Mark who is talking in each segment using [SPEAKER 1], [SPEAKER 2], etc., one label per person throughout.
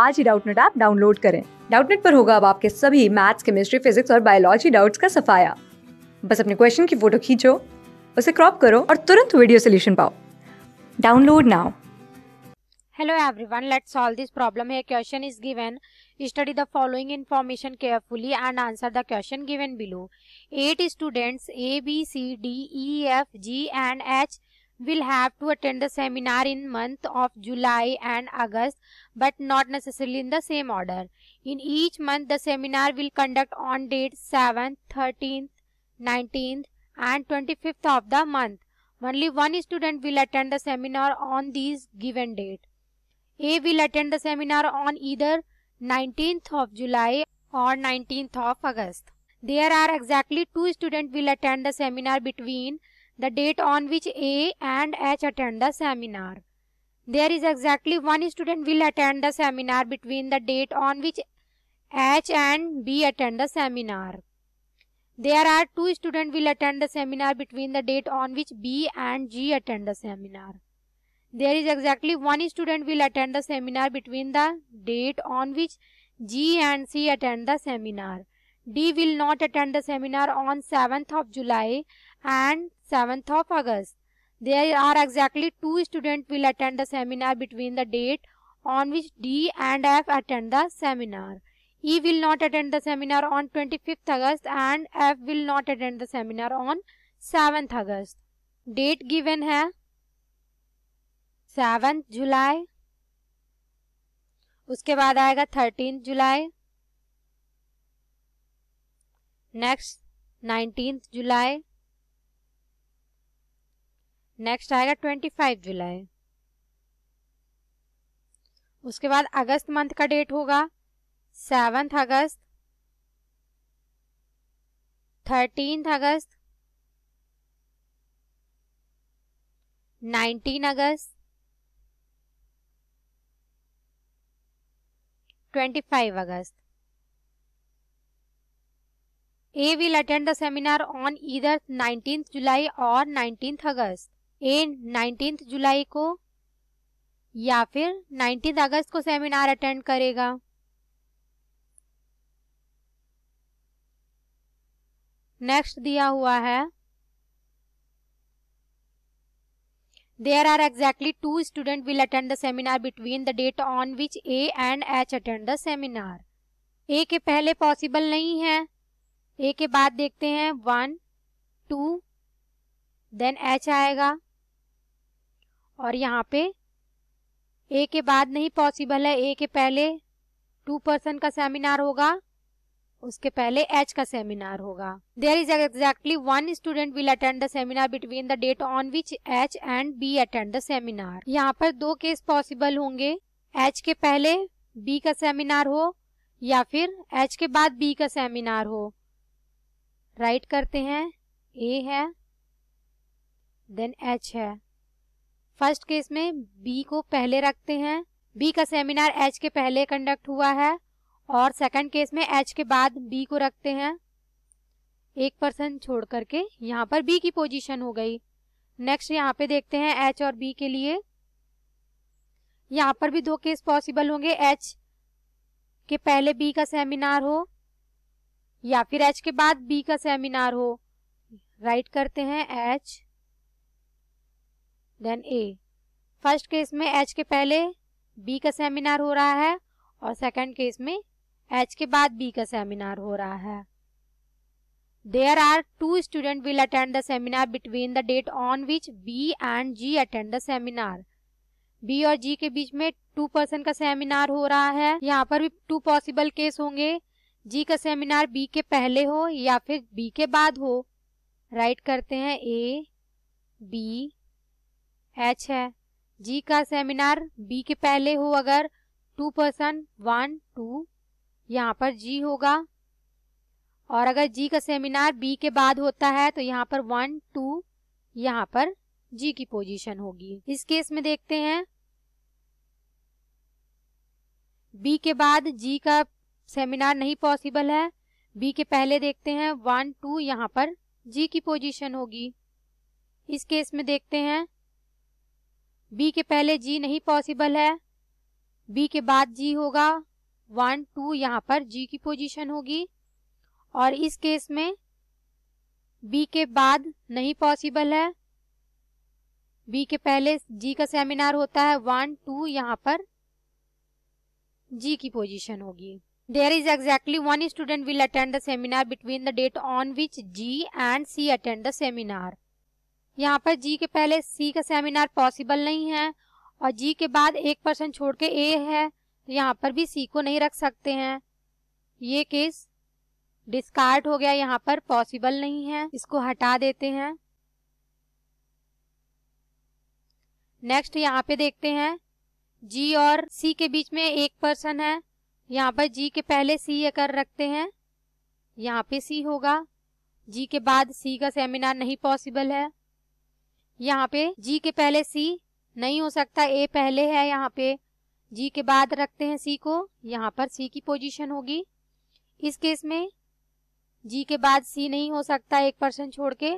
[SPEAKER 1] आज ही Doubtnut app download करें डाउटनेट पर होगा अब आपके सभी मैथ्स केमिस्ट्री फिजिक्स और बायोलॉजी डाउट्स का सफाया बस अपने क्वेश्चन की फोटो खींचो उसे क्रॉप करो और तुरंत वीडियो सोल्यूशन पाओ download now Hello everyone, let's solve this problem. Here question is given. Study the following information carefully and answer the question given below. Eight students A, B, C, D, E, F, G and H will have to attend the seminar in month of July and August but not necessarily in the same order. In each month the seminar will conduct on dates 7th, 13th, 19th and 25th of the month. Only one student will attend the seminar on these given date. A will attend the seminar on either 19th of July or 19th of August. There are exactly two students will attend the seminar between the date on which A and H attend the seminar. There is exactly one student will attend the seminar between the date on which H and B attend the seminar. There are two students will attend the seminar between the date on which B and G attend the seminar. There is exactly one student will attend the seminar between the date on which G and C attend the seminar. D will not attend the seminar on 7th of July and 7th of August. There are exactly two students will attend the seminar between the date on which D and F attend the seminar. E will not attend the seminar on 25th August and F will not attend the seminar on 7th August. Date given hai 7th July. उसके बाद आएगा 13th July next 19th July next आएगा twenty five July उसके बाद August month का date होगा seventh August thirteen August nineteen August twenty five August A will attend the seminar on either 19th July और 19th August A nineteen July को या फिर nineteen अगस्त को सेमिनार अटेंड करेगा नेक्स्ट दिया हुआ है there are exactly two student will attend the seminar between the date on which A and H attend the seminar A के पहले पॉसिबल नहीं है ए के बाद देखते हैं वन टू देन एच आएगा और यहाँ पे ए के बाद नहीं पॉसिबल है ए के पहले टू पर्सन का सेमिनार होगा उसके पहले एच का सेमिनार होगा there is exactly one student will attend the seminar between the date on which H and B attend the seminar यहाँ पर दो केस पॉसिबल होंगे एच के पहले बी का सेमिनार हो या फिर एच के बाद बी का सेमिनार हो राइट करते हैं ए है देन एच है फर्स्ट केस में बी को पहले रखते हैं बी का सेमिनार एच के पहले कंडक्ट हुआ है और सेकंड केस में एच के बाद बी को रखते हैं एक पर्सन छोड़ करके यहाँ पर बी की पोजीशन हो गई नेक्स्ट यहाँ पे देखते हैं एच और बी के लिए यहाँ पर भी दो केस पॉसिबल होंगे एच के पहले बी का सेमिनार हो या फिर एच के बाद बी का सेमिनार हो राइट करते हैं H then A first case में एच के पहले बी का सेमिनार हो रहा है और सेकंड केस में एच के बाद बी का सेमिनार हो रहा है there are two student will attend the seminar between the date on which B and G attend the seminar B और जी के बीच में टू पर्सन का सेमिनार हो रहा है यहाँ पर भी टू पॉसिबल केस होंगे जी का सेमिनार बी के पहले हो या फिर बी के बाद हो राइट करते हैं ए बी एच है जी का सेमिनार बी के पहले हो अगर टू पर्सन वन टू यहाँ पर जी होगा और अगर जी का सेमिनार बी के बाद होता है तो यहाँ पर वन टू यहाँ पर जी की पोजीशन होगी इस केस में देखते हैं बी के बाद जी का सेमिनार नहीं पॉसिबल है बी के पहले देखते हैं वन टू यहाँ पर जी की पोजीशन होगी इस केस में देखते हैं बी के पहले जी नहीं पॉसिबल है बी के बाद जी होगा वन टू यहाँ पर जी की पोजीशन होगी और इस केस में बी के बाद नहीं पॉसिबल है बी के पहले जी का सेमिनार होता है वन टू यहाँ पर जी की पोजीशन होगी there is exactly one student will attend the seminar between the date on which G and C attend the seminar यहाँ पर जी के पहले सी का सेमिनार पॉसिबल नहीं है और जी के बाद एक पर्सन छोड़ के ए है तो यहाँ पर भी सी को नहीं रख सकते हैं ये केस डिस्कार्ड हो गया यहाँ पर पॉसिबल नहीं है इसको हटा देते हैं नेक्स्ट यहाँ पे देखते हैं जी और सी के बीच में एक पर्सन है यहाँ पर जी के पहले सी अगर रखते हैं यहाँ पे सी होगा जी के बाद सी का सेमिनार नहीं पॉसिबल है यहाँ पे जी के पहले सी नहीं हो सकता ए पहले है यहाँ पे जी के बाद रखते हैं सी को यहाँ पर सी की पोजीशन होगी इस केस में जी के बाद सी नहीं हो सकता एक पर्सन छोड़ के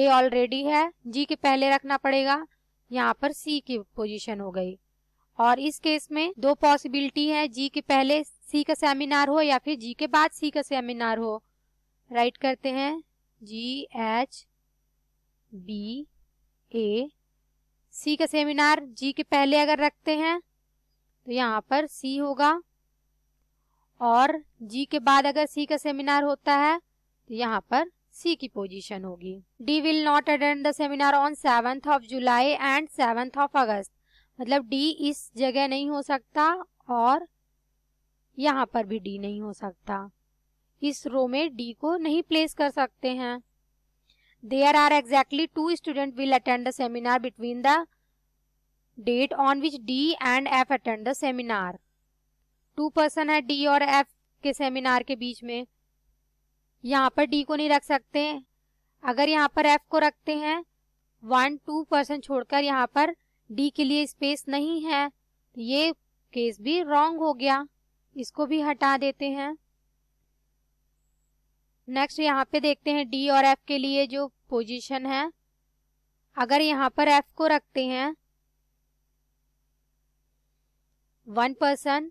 [SPEAKER 1] ए ऑलरेडी है जी के पहले रखना पड़ेगा यहाँ पर सी की पोजीशन हो गई और इस केस में दो पॉसिबिलिटी है जी के पहले सी का सेमिनार हो या फिर जी के बाद सी का सेमिनार हो राइट करते हैं जी एच बी ए सी का सेमिनार जी के पहले अगर रखते हैं तो यहाँ पर सी होगा और जी के बाद अगर सी का सेमिनार होता है तो यहाँ पर सी की पोजीशन होगी D will not attend the seminar on seventh of July and seventh of August मतलब डी इस जगह नहीं हो सकता और यहाँ पर भी डी नहीं हो सकता इस रो में डी को नहीं प्लेस कर सकते हैं There are exactly two student will attend the seminar between the date on which D and F attend the seminar two person है डी और एफ के सेमिनार के बीच में यहाँ पर डी को नहीं रख सकते अगर यहाँ पर एफ को रखते हैं वन टू पर्सन छोड़कर यहाँ पर डी के लिए स्पेस नहीं है ये केस भी रॉन्ग हो गया इसको भी हटा देते हैं नेक्स्ट यहाँ पे देखते हैं डी और एफ के लिए जो पोजीशन है अगर यहाँ पर एफ को रखते हैं वन पर्सन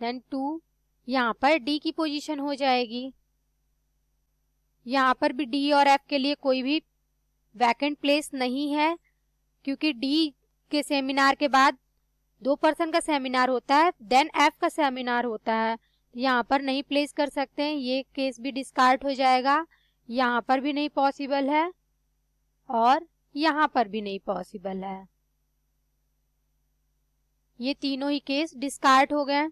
[SPEAKER 1] देन टू यहाँ पर डी की पोजीशन हो जाएगी यहाँ पर भी डी और एफ के लिए कोई भी वैकेंट प्लेस नहीं है क्योंकि डी के सेमिनार के बाद दो पर्सन का सेमिनार होता है देन एफ का सेमिनार होता है यहाँ पर नहीं प्लेस कर सकते हैं ये केस भी डिस्कार्ड हो जाएगा यहाँ पर भी नहीं पॉसिबल है और यहाँ पर भी नहीं पॉसिबल है ये तीनों ही केस डिस्कार्ड हो गए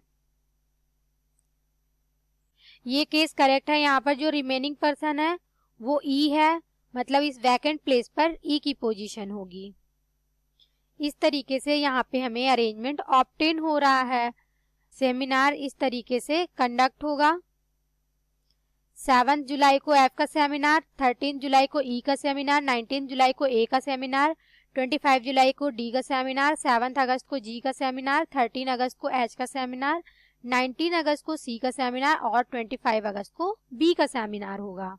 [SPEAKER 1] ये केस करेक्ट है यहाँ पर जो रिमेनिंग पर्सन है वो ई e है मतलब इस वैकेंट प्लेस पर ई e की पोजीशन होगी इस तरीके से यहाँ पे हमें अरेंजमेंट ऑप्टेन हो रहा है सेमिनार इस तरीके से कंडक्ट होगा सेवन जुलाई को एफ का सेमिनार थर्टीन जुलाई को ई e का सेमिनार नाइनटीन जुलाई को ए का सेमिनार ट्वेंटी फाइव जुलाई को डी का सेमिनार सेवन्थ अगस्त को जी का सेमिनार थर्टीन अगस्त को एच का सेमिनार नाइनटीन अगस्त को सी का सेमिनार और ट्वेंटी फाइव अगस्त को बी का सेमिनार होगा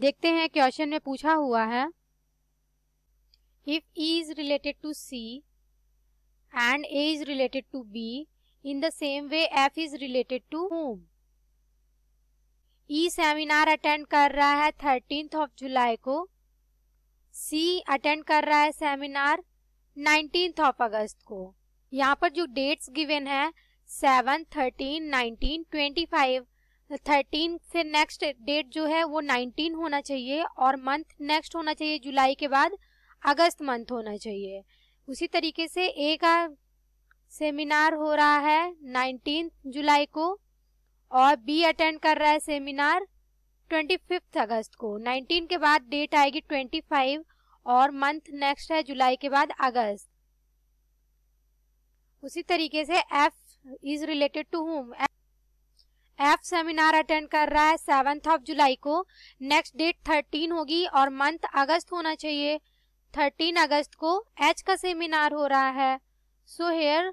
[SPEAKER 1] देखते हैं क्वेश्चन में पूछा हुआ है if E is related to C and A is related to B In the same way, F is related to whom? E seminar attend कर रहा है थर्टींथ ऑफ जुलाई को C अटेंड कर रहा है सेमिनार नाइनटीन्थ ऑफ अगस्त को यहाँ पर जो डेट्स गिवेन है seven thirteen nineteen twenty five thirteen से नेक्स्ट डेट जो है वो नाइनटीन होना चाहिए और मंथ नेक्स्ट होना चाहिए जुलाई के बाद अगस्त मंथ होना चाहिए उसी तरीके से ए का सेमिनार हो रहा है नाइनटीन जुलाई को और बी अटेंड कर रहा है सेमिनार ट्वेंटी फिफ्थ अगस्त को नाइनटीन के बाद डेट आएगी ट्वेंटी फाइव और मंथ नेक्स्ट है जुलाई के बाद अगस्त उसी तरीके से F is related to whom F seminar attend कर रहा है सेवेंथ ऑफ जुलाई को नेक्स्ट डेट थर्टीन होगी और मंथ अगस्त होना चाहिए थर्टीन अगस्त को एच का सेमिनार हो रहा है सो हेयर